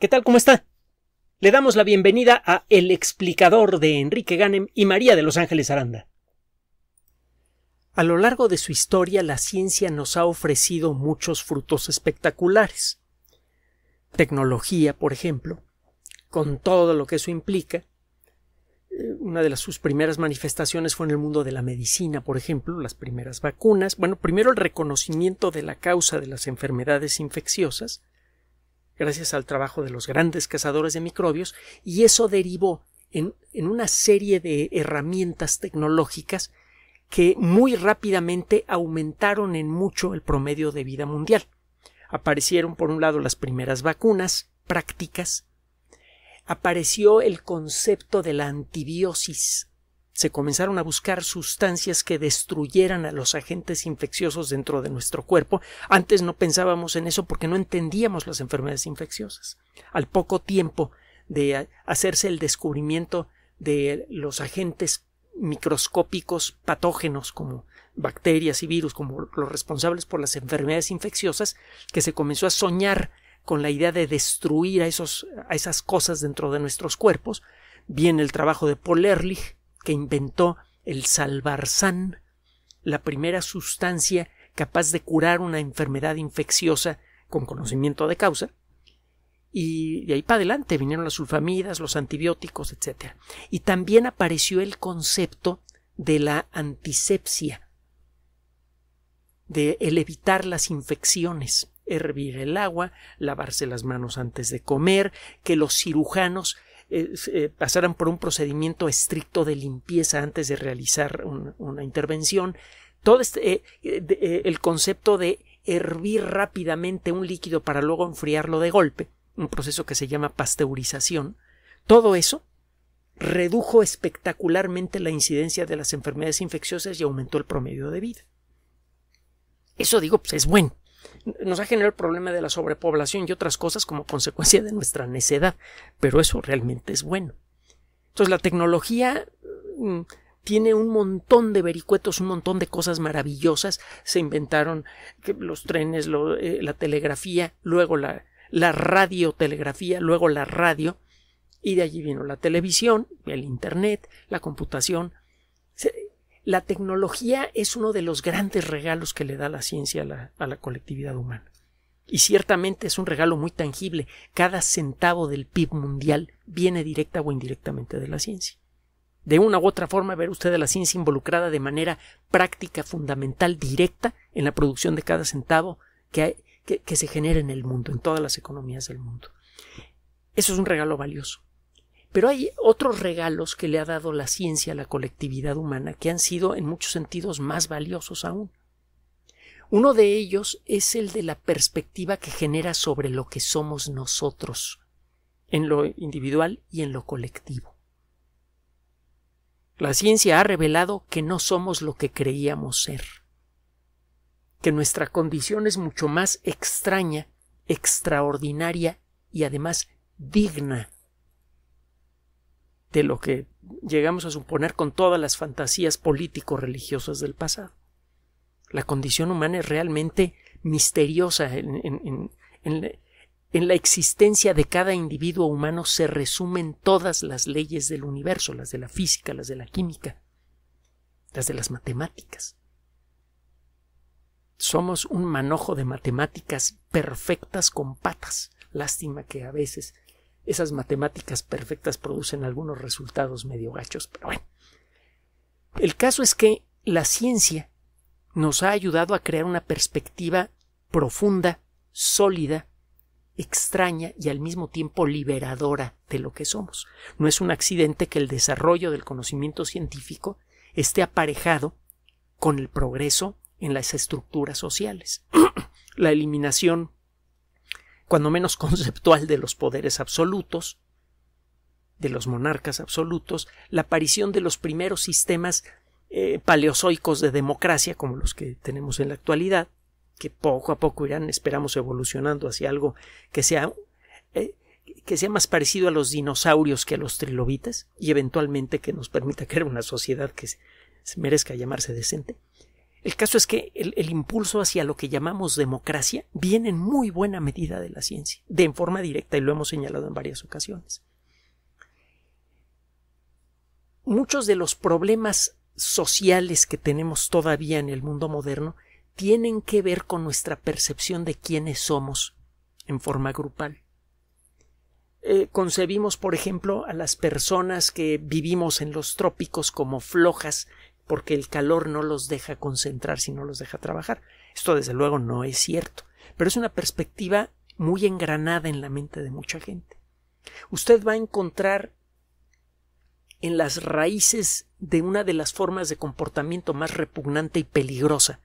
¿Qué tal? ¿Cómo está? Le damos la bienvenida a El explicador de Enrique Ganem y María de Los Ángeles Aranda. A lo largo de su historia la ciencia nos ha ofrecido muchos frutos espectaculares. Tecnología, por ejemplo, con todo lo que eso implica. Una de las, sus primeras manifestaciones fue en el mundo de la medicina, por ejemplo, las primeras vacunas. Bueno, primero el reconocimiento de la causa de las enfermedades infecciosas, gracias al trabajo de los grandes cazadores de microbios, y eso derivó en, una serie de herramientas tecnológicas que muy rápidamente aumentaron en mucho el promedio de vida mundial. Aparecieron, por un lado, las primeras vacunas prácticas, apareció el concepto de la antibiosis, se comenzaron a buscar sustancias que destruyeran a los agentes infecciosos dentro de nuestro cuerpo. Antes no pensábamos en eso porque no entendíamos las enfermedades infecciosas. Al poco tiempo de hacerse el descubrimiento de los agentes microscópicos patógenos como bacterias y virus como los responsables por las enfermedades infecciosas, que se comenzó a soñar con la idea de destruir a, esos, a esas cosas dentro de nuestros cuerpos, viene el trabajo de Paul Ehrlich, que inventó el salvarsán, la primera sustancia capaz de curar una enfermedad infecciosa con conocimiento de causa, y de ahí para adelante vinieron las sulfamidas, los antibióticos, etc. Y también apareció el concepto de la antisepsia, de el evitar las infecciones, hervir el agua, lavarse las manos antes de comer, que los cirujanos eh, pasaran por un procedimiento estricto de limpieza antes de realizar una intervención. Todo este, eh, eh, el concepto de hervir rápidamente un líquido para luego enfriarlo de golpe, un proceso que se llama pasteurización, todo eso redujo espectacularmente la incidencia de las enfermedades infecciosas y aumentó el promedio de vida. Eso digo, pues es bueno nos ha generado el problema de la sobrepoblación y otras cosas como consecuencia de nuestra necedad, pero eso realmente es bueno. Entonces la tecnología mm, tiene un montón de vericuetos, un montón de cosas maravillosas. Se inventaron los trenes, eh, la telegrafía, luego la, la radiotelegrafía, luego la radio, y de allí vino la televisión, el Internet, la computación, la tecnología es uno de los grandes regalos que le da la ciencia a la, colectividad humana. Y ciertamente es un regalo muy tangible. Cada centavo del PIB mundial viene directa o indirectamente de la ciencia. De una u otra forma, ver usted a la ciencia involucrada de manera práctica, fundamental, directa en la producción de cada centavo que, que se genera en el mundo, en todas las economías del mundo. Eso es un regalo valioso. Pero hay otros regalos que le ha dado la ciencia a la colectividad humana que han sido en muchos sentidos más valiosos aún. Uno de ellos es el de la perspectiva que genera sobre lo que somos nosotros, en lo individual y en lo colectivo. La ciencia ha revelado que no somos lo que creíamos ser, que nuestra condición es mucho más extraña, extraordinaria y además digna de lo que llegamos a suponer con todas las fantasías político-religiosas del pasado. La condición humana es realmente misteriosa. En, en, la, existencia de cada individuo humano se resumen todas las leyes del universo, las de la física, las de la química, las de las matemáticas. Somos un manojo de matemáticas perfectas con patas. Lástima que a veces esas matemáticas perfectas producen algunos resultados medio gachos, pero bueno. El caso es que la ciencia nos ha ayudado a crear una perspectiva profunda, sólida, extraña y al mismo tiempo liberadora de lo que somos. No es un accidente que el desarrollo del conocimiento científico esté aparejado con el progreso en las estructuras sociales. la eliminación cuando menos conceptual de los poderes absolutos, de los monarcas absolutos, la aparición de los primeros sistemas eh, paleozoicos de democracia, como los que tenemos en la actualidad, que poco a poco irán, esperamos, evolucionando hacia algo que sea, eh, que sea más parecido a los dinosaurios que a los trilobitas, y eventualmente que nos permita crear una sociedad que se merezca llamarse decente. El caso es que el, impulso hacia lo que llamamos democracia viene en muy buena medida de la ciencia, de en forma directa, y lo hemos señalado en varias ocasiones. Muchos de los problemas sociales que tenemos todavía en el mundo moderno tienen que ver con nuestra percepción de quiénes somos en forma grupal. Eh, concebimos, por ejemplo, a las personas que vivimos en los trópicos como flojas, porque el calor no los deja concentrar sino no los deja trabajar. Esto desde luego no es cierto, pero es una perspectiva muy engranada en la mente de mucha gente. Usted va a encontrar en las raíces de una de las formas de comportamiento más repugnante y peligrosa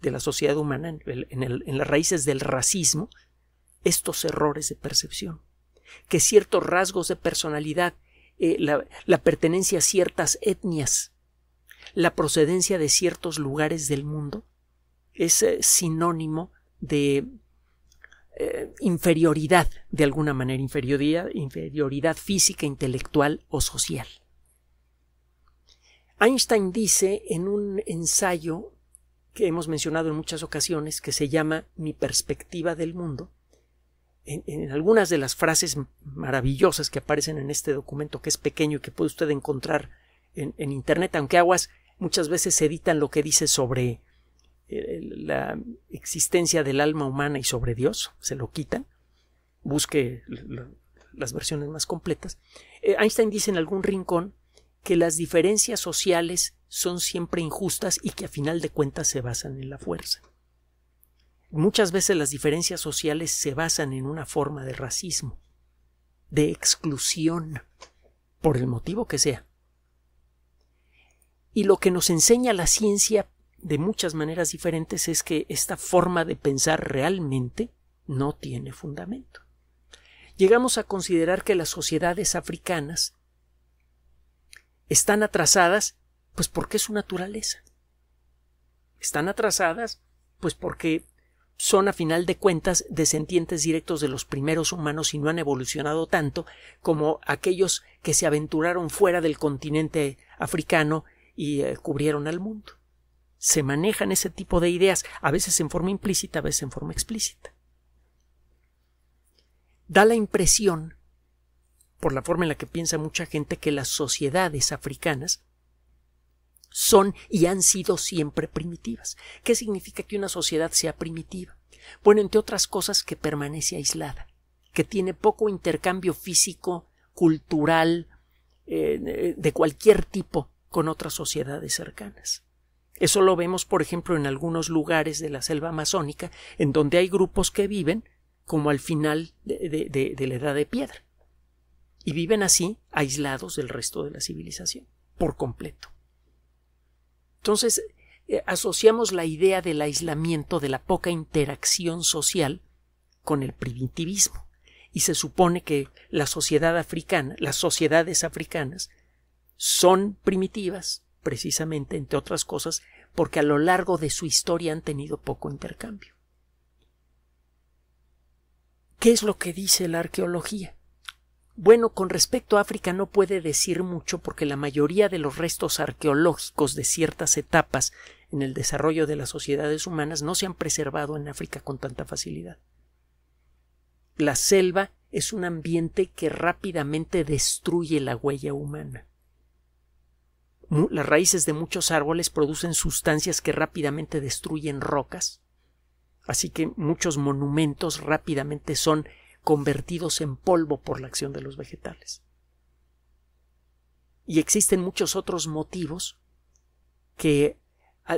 de la sociedad humana, en, las raíces del racismo, estos errores de percepción, que ciertos rasgos de personalidad, eh, la pertenencia a ciertas etnias, la procedencia de ciertos lugares del mundo es eh, sinónimo de eh, inferioridad, de alguna manera, inferioridad, inferioridad física, intelectual o social. Einstein dice en un ensayo que hemos mencionado en muchas ocasiones, que se llama Mi perspectiva del mundo, en, algunas de las frases maravillosas que aparecen en este documento, que es pequeño y que puede usted encontrar en Internet, aunque Aguas muchas veces editan lo que dice sobre eh, la existencia del alma humana y sobre Dios, se lo quitan, busque las versiones más completas. Eh, Einstein dice en algún rincón que las diferencias sociales son siempre injustas y que a final de cuentas se basan en la fuerza. Muchas veces las diferencias sociales se basan en una forma de racismo, de exclusión, por el motivo que sea. Y lo que nos enseña la ciencia de muchas maneras diferentes es que esta forma de pensar realmente no tiene fundamento. Llegamos a considerar que las sociedades africanas están atrasadas pues porque es su naturaleza. Están atrasadas pues porque son a final de cuentas descendientes directos de los primeros humanos y no han evolucionado tanto como aquellos que se aventuraron fuera del continente africano y eh, cubrieron al mundo. Se manejan ese tipo de ideas, a veces en forma implícita, a veces en forma explícita. Da la impresión, por la forma en la que piensa mucha gente, que las sociedades africanas son y han sido siempre primitivas. ¿Qué significa que una sociedad sea primitiva? Bueno, entre otras cosas, que permanece aislada, que tiene poco intercambio físico, cultural, eh, de cualquier tipo con otras sociedades cercanas. Eso lo vemos, por ejemplo, en algunos lugares de la selva amazónica, en donde hay grupos que viven como al final de, la edad de piedra. Y viven así, aislados del resto de la civilización, por completo. Entonces, eh, asociamos la idea del aislamiento, de la poca interacción social, con el primitivismo. Y se supone que la sociedad africana, las sociedades africanas, son primitivas, precisamente, entre otras cosas, porque a lo largo de su historia han tenido poco intercambio. ¿Qué es lo que dice la arqueología? Bueno, con respecto a África no puede decir mucho porque la mayoría de los restos arqueológicos de ciertas etapas en el desarrollo de las sociedades humanas no se han preservado en África con tanta facilidad. La selva es un ambiente que rápidamente destruye la huella humana. ¿Mm? Las raíces de muchos árboles producen sustancias que rápidamente destruyen rocas, así que muchos monumentos rápidamente son convertidos en polvo por la acción de los vegetales. Y existen muchos otros motivos que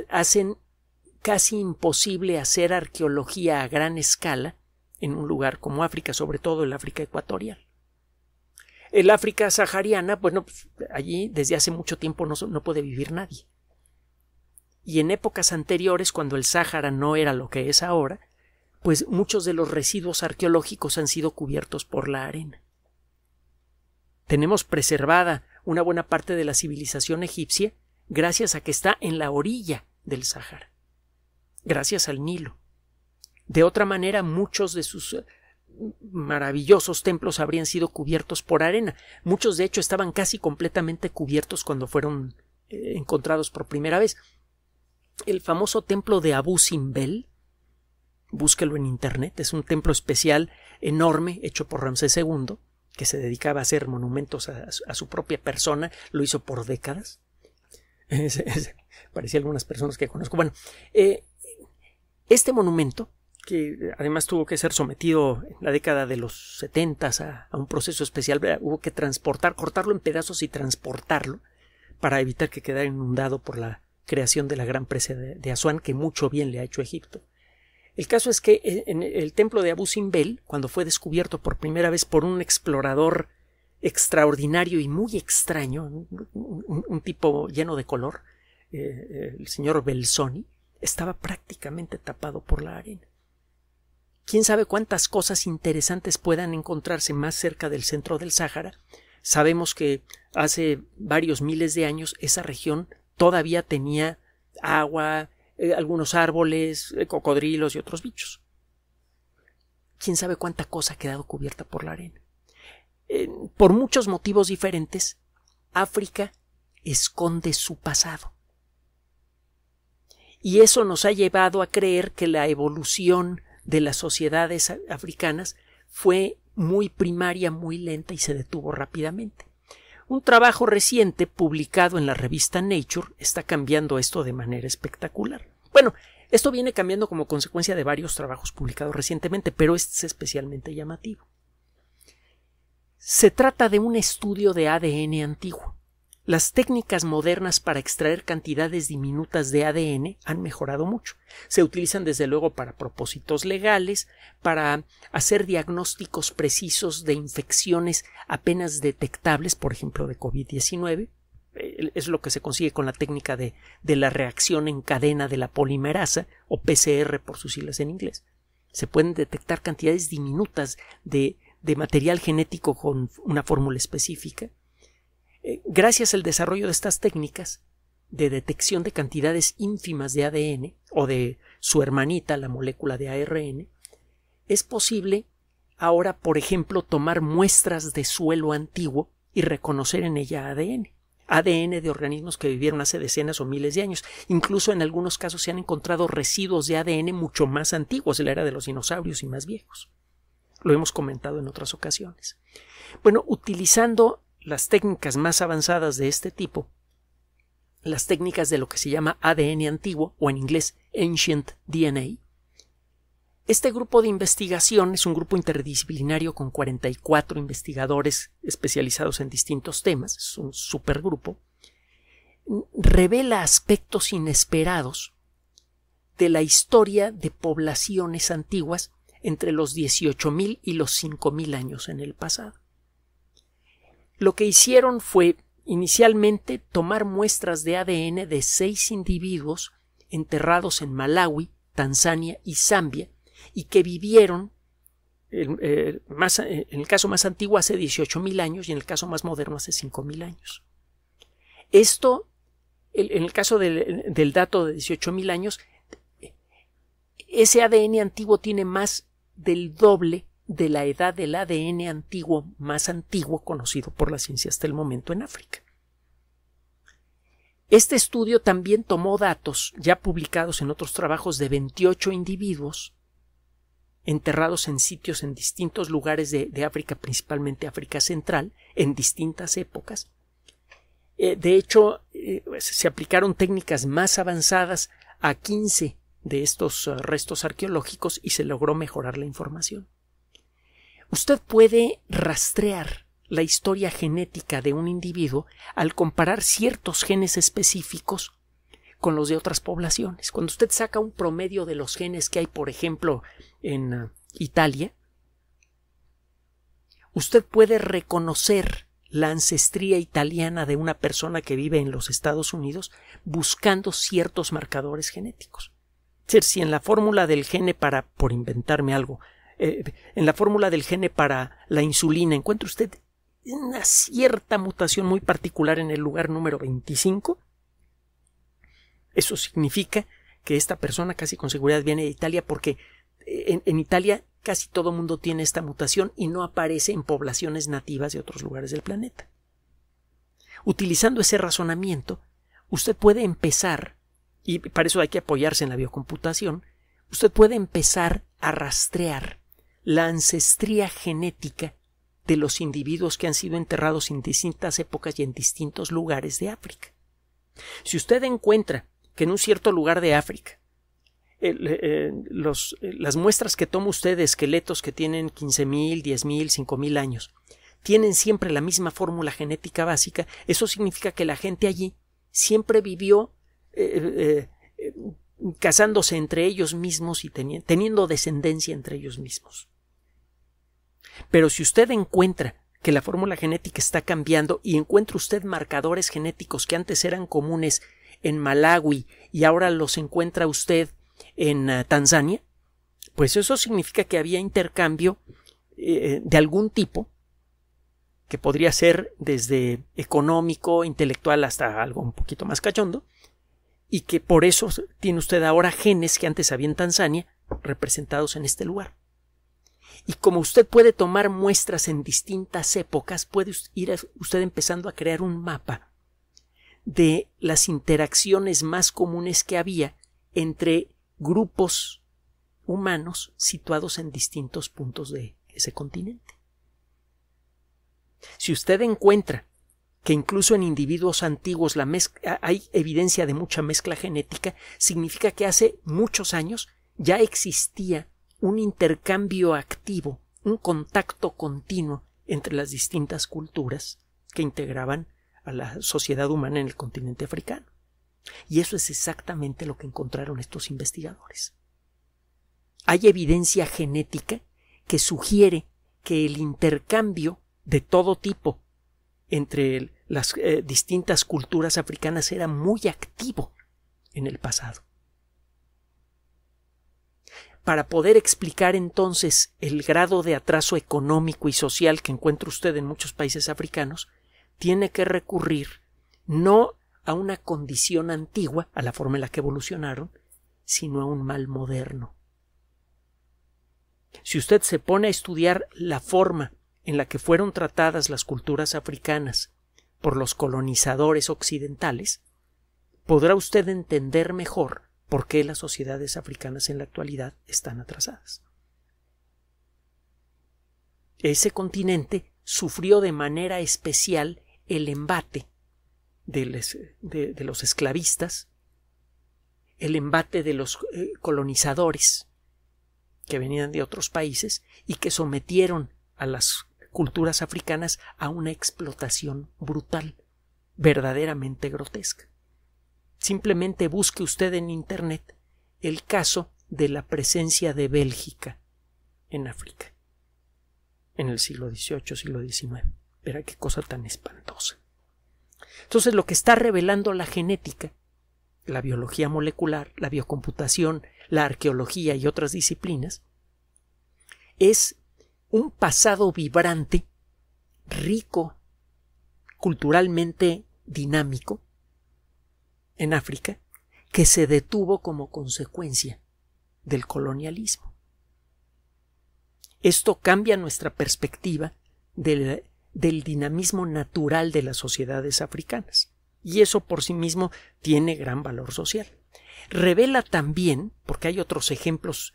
hacen casi imposible hacer arqueología a gran escala en un lugar como África, sobre todo el África ecuatorial el África sahariana, bueno, pues, allí desde hace mucho tiempo no, no puede vivir nadie. Y en épocas anteriores, cuando el Sáhara no era lo que es ahora, pues muchos de los residuos arqueológicos han sido cubiertos por la arena. Tenemos preservada una buena parte de la civilización egipcia gracias a que está en la orilla del Sáhara, gracias al Nilo. De otra manera, muchos de sus maravillosos templos habrían sido cubiertos por arena. Muchos de hecho estaban casi completamente cubiertos cuando fueron eh, encontrados por primera vez. El famoso templo de Abu Simbel, búsquelo en internet, es un templo especial enorme hecho por Ramsés II, que se dedicaba a hacer monumentos a, su propia persona, lo hizo por décadas. Parecía algunas personas que conozco. Bueno, eh, este monumento que además tuvo que ser sometido en la década de los 70 a, un proceso especial, hubo que transportar, cortarlo en pedazos y transportarlo para evitar que quedara inundado por la creación de la gran presa de, Asuán, que mucho bien le ha hecho Egipto. El caso es que eh, en el templo de Abu Simbel, cuando fue descubierto por primera vez por un explorador extraordinario y muy extraño, un, tipo lleno de color, eh, eh, el señor Belsoni, estaba prácticamente tapado por la arena quién sabe cuántas cosas interesantes puedan encontrarse más cerca del centro del Sáhara. Sabemos que hace varios miles de años esa región todavía tenía agua, eh, algunos árboles, eh, cocodrilos y otros bichos. Quién sabe cuánta cosa ha quedado cubierta por la arena. por muchos motivos diferentes, África esconde su pasado. Y eso nos ha llevado a creer que la evolución de las sociedades africanas fue muy primaria, muy lenta y se detuvo rápidamente. Un trabajo reciente publicado en la revista Nature está cambiando esto de manera espectacular. Bueno, esto viene cambiando como consecuencia de varios trabajos publicados recientemente, pero este es especialmente llamativo. Se trata de un estudio de ADN antiguo. Las técnicas modernas para extraer cantidades diminutas de ADN han mejorado mucho. Se utilizan desde luego para propósitos legales, para hacer diagnósticos precisos de infecciones apenas detectables, por ejemplo de COVID-19. Eh, es lo que se consigue con la técnica de, la reacción en cadena de la polimerasa, o PCR por sus siglas en inglés. Se pueden detectar cantidades diminutas de material genético con una fórmula específica eh, gracias al desarrollo de estas técnicas de detección de cantidades ínfimas de ADN o de su hermanita, la molécula de ARN, es posible ahora, por ejemplo, tomar muestras de suelo antiguo y reconocer en ella ADN. ADN de organismos que vivieron hace decenas o miles de años. Incluso en algunos casos se han encontrado residuos de ADN mucho más antiguos, de la era de los dinosaurios y más viejos. Lo hemos comentado en otras ocasiones. Bueno, utilizando las técnicas más avanzadas de este tipo, las técnicas de lo que se llama ADN antiguo o en inglés Ancient DNA. Este grupo de investigación es un grupo interdisciplinario con 44 investigadores especializados en distintos temas, es un supergrupo, revela aspectos inesperados de la historia de poblaciones antiguas entre los 18.000 y los 5.000 años en el pasado. Lo que hicieron fue inicialmente tomar muestras de ADN de seis individuos enterrados en Malawi, Tanzania y Zambia y que vivieron eh, eh, en, el caso más antiguo hace 18.000 años y en el caso más moderno hace 5.000 años. Esto, en el caso del, del dato de 18.000 años, ese ADN antiguo tiene más del doble de la edad del ADN antiguo más antiguo conocido por la ciencia hasta el momento en África. Este estudio también tomó datos ya publicados en otros trabajos de 28 individuos enterrados en sitios en distintos lugares de, África, principalmente África Central, en distintas épocas. Eh, de hecho, eh, se aplicaron técnicas más avanzadas a 15 de estos eh, restos arqueológicos y se logró mejorar la información. Usted puede rastrear la historia genética de un individuo al comparar ciertos genes específicos con los de otras poblaciones. Cuando usted saca un promedio de los genes que hay, por ejemplo, en eh, Italia, usted puede reconocer la ancestría italiana de una persona que vive en los Estados Unidos buscando ciertos marcadores genéticos. Es decir, si en la fórmula del gene para, por inventarme algo, eh, en la fórmula del gene para la insulina, encuentra usted una cierta mutación muy particular en el lugar número 25, eso significa que esta persona casi con seguridad viene de Italia porque eh, en, en Italia casi todo mundo tiene esta mutación y no aparece en poblaciones nativas de otros lugares del planeta. Utilizando ese razonamiento, usted puede empezar, y para eso hay que apoyarse en la biocomputación, usted puede empezar a rastrear la ancestría genética de los individuos que han sido enterrados en distintas épocas y en distintos lugares de África. Si usted encuentra que en un cierto lugar de África eh, eh, eh, las muestras que toma usted de esqueletos que tienen 15.000, 10.000, 5.000 años tienen siempre la misma fórmula genética básica, eso significa que la gente allí siempre vivió casándose entre ellos mismos y teniendo descendencia entre ellos mismos. Pero si usted encuentra que la fórmula genética está cambiando y encuentra usted marcadores genéticos que antes eran comunes en Malawi y ahora los encuentra usted en eh, Tanzania, pues eso significa que había intercambio eh, de algún tipo que podría ser desde económico, intelectual hasta algo un poquito más cachondo, y que por eso tiene usted ahora genes que antes había en Tanzania representados en este lugar. Y como usted puede tomar muestras en distintas épocas, puede ir usted empezando a crear un mapa de las interacciones más comunes que había entre grupos humanos situados en distintos puntos de ese continente. Si usted encuentra que incluso en individuos antiguos hay evidencia de mucha mezcla genética, significa que hace muchos años ya existía un intercambio activo, un contacto continuo entre las distintas culturas que integraban a la sociedad humana en el continente africano. Y eso es exactamente lo que encontraron estos investigadores. Hay evidencia genética que sugiere que el intercambio de todo tipo entre las eh, distintas culturas africanas era muy activo en el pasado para poder explicar entonces el grado de atraso económico y social que encuentra usted en muchos países africanos, tiene que recurrir no a una condición antigua, a la forma en la que evolucionaron, sino a un mal moderno. Si usted se pone a estudiar la forma en la que fueron tratadas las culturas africanas por los colonizadores occidentales, podrá usted entender mejor por qué las sociedades africanas en la actualidad están atrasadas. Ese continente sufrió de manera especial el embate de, los esclavistas, el embate de los eh, colonizadores que venían de otros países y que sometieron a las culturas africanas a una explotación brutal, verdaderamente grotesca. Simplemente busque usted en Internet el caso de la presencia de Bélgica en África en el siglo XVIII, siglo XIX. Verá qué cosa tan espantosa. Entonces lo que está revelando la genética, la biología molecular, la biocomputación, la arqueología y otras disciplinas, es un pasado vibrante, rico, culturalmente dinámico, en África que se detuvo como consecuencia del colonialismo. Esto cambia nuestra perspectiva del, dinamismo natural de las sociedades africanas, y eso por sí mismo tiene gran valor social revela también, porque hay otros ejemplos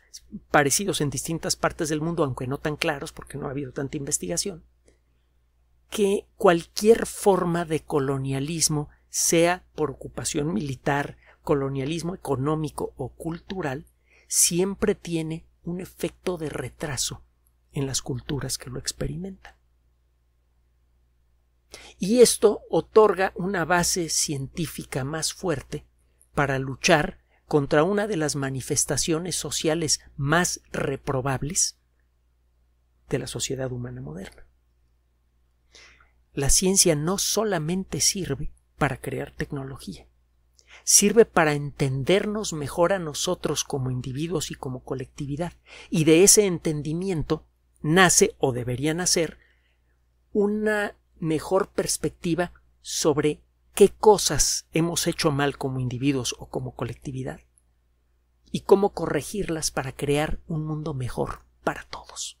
parecidos en distintas partes del mundo, aunque no tan claros, porque no ha habido tanta investigación, que cualquier forma de colonialismo sea por ocupación militar, colonialismo económico o cultural, siempre tiene un efecto de retraso en las culturas que lo experimentan. Y esto otorga una base científica más fuerte para luchar contra una de las manifestaciones sociales más reprobables de la sociedad humana moderna. La ciencia no solamente sirve para crear tecnología. Sirve para entendernos mejor a nosotros como individuos y como colectividad. Y de ese entendimiento nace o debería nacer una mejor perspectiva sobre qué cosas hemos hecho mal como individuos o como colectividad y cómo corregirlas para crear un mundo mejor para todos.